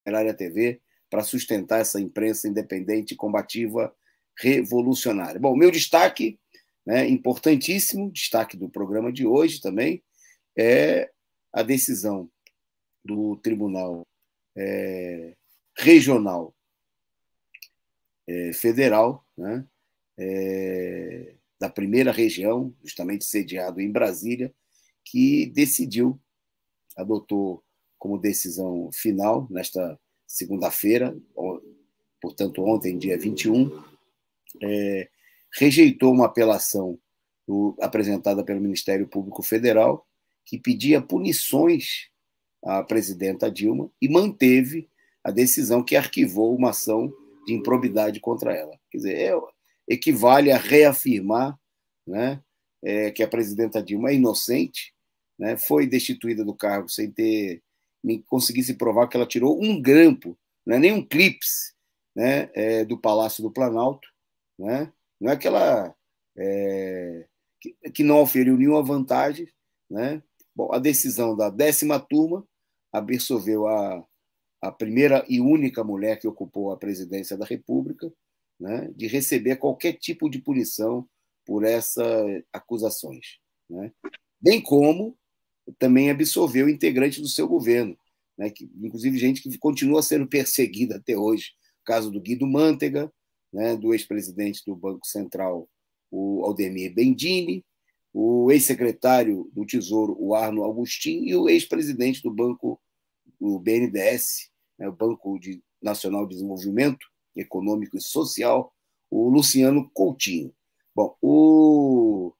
Operária TV para sustentar essa imprensa independente, combativa, revolucionária. Bom, meu destaque, né, importantíssimo, destaque do programa de hoje também, é a decisão do Tribunal é, Regional é, Federal, né, é, da primeira região, justamente sediado em Brasília, que decidiu, adotou como decisão final nesta segunda-feira, portanto, ontem, dia 21, é, rejeitou uma apelação do, apresentada pelo Ministério Público Federal, que pedia punições à presidenta Dilma e manteve a decisão que arquivou uma ação de improbidade contra ela. Quer dizer, é, equivale a reafirmar né, é, que a presidenta Dilma é inocente, né, foi destituída do cargo sem ter nem conseguisse provar que ela tirou um grampo, não é nem um clips né, é, do Palácio do Planalto. Né? Não é que ela. É, que, que, não oferiu nenhuma vantagem. Né? Bom, a decisão da décima turma absorveu a, a primeira e única mulher que ocupou a presidência da República né, de receber qualquer tipo de punição por essas acusações. Né? Bem como também absolveu integrantes do seu governo, né, que, inclusive gente que continua sendo perseguida até hoje. O caso do Guido Mantega, né, do ex-presidente do Banco Central, o Aldemir Bendini, o ex-secretário do Tesouro, o Arno Augustin e o ex-presidente do Banco, o BNDES, né, o Banco de Nacional de Desenvolvimento Econômico e Social, o Luciano Coutinho. Bom, o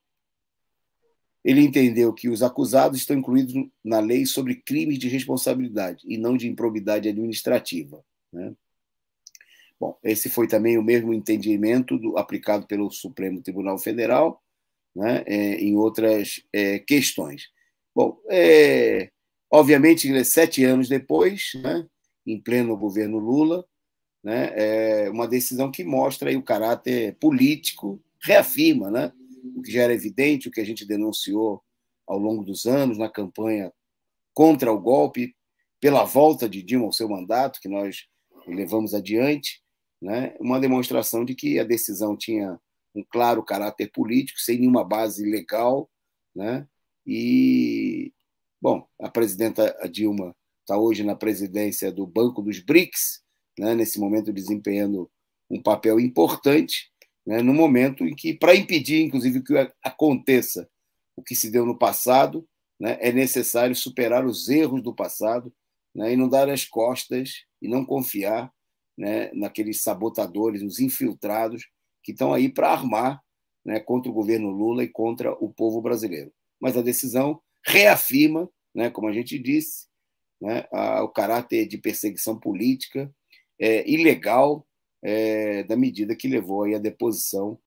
ele entendeu que os acusados estão incluídos na lei sobre crimes de responsabilidade e não de improbidade administrativa. Né? Bom, esse foi também o mesmo entendimento do, aplicado pelo Supremo Tribunal Federal né, é, em outras é, questões. Bom, é, obviamente, né, sete anos depois, né, em pleno governo Lula, né, é uma decisão que mostra o caráter político, reafirma né, o que já era evidente, o que a gente denunciou ao longo dos anos na campanha contra o golpe, pela volta de Dilma ao seu mandato, que nós levamos adiante, né? uma demonstração de que a decisão tinha um claro caráter político, sem nenhuma base legal. Né? E, bom, a presidenta Dilma está hoje na presidência do Banco dos BRICS, né? nesse momento desempenhando um papel importante, né, no momento em que, para impedir, inclusive, que aconteça o que se deu no passado, né, é necessário superar os erros do passado né, e não dar as costas e não confiar né, naqueles sabotadores, nos infiltrados que estão aí para armar né, contra o governo Lula e contra o povo brasileiro. Mas a decisão reafirma, né, como a gente disse, né, a, o caráter de perseguição política, é, ilegal, é, da medida que levou à deposição